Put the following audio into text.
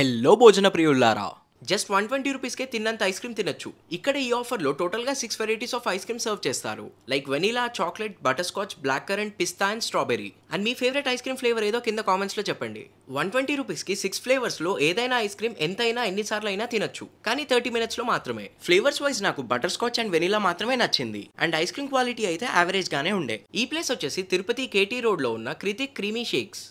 hello భోజన ప్రియుల్లారా just one twenty రూపీస్కే తిన్నంత ఐస్ క్రీమ్ తినొచ్చు ఇక్కడ ఈ ఆఫర్లో టోటల్గా six varieties of ice cream serve చేస్తారు like vanilla chocolate butterscotch black currant pista and strawberry and మీ ఫేవరెట్ ఐస్ క్రీమ్ ఫ్లేవర్ ఏదో కింద కామెంట్స్లో చెప్పండి వన్ ట్వంటీ రూపీస్కి సిక్స్ ఫ్లేవర్స్లో ఏదైనా ఐస్ క్రీమ్ ఎంతైనా ఎన్నిసార్లు అయినా తినొచ్చు కానీ థర్టీ మినిట్స్లో మాత్రమే ఫ్లేవర్స్ వైజ్ నాకు బటర్ స్కాచ్ అండ్ వెనీలా మాత్రమే నచ్చింది అండ్ ఐస్ క్రీమ్ క్వాలిటీ అయితే యావరేజ్గానే ఉండే ఈ ప్లేస్ వచ్చేసి తిరుపతి కేటీ రోడ్లో ఉన్న క్రితిక్ క్రీమీ షేక్స్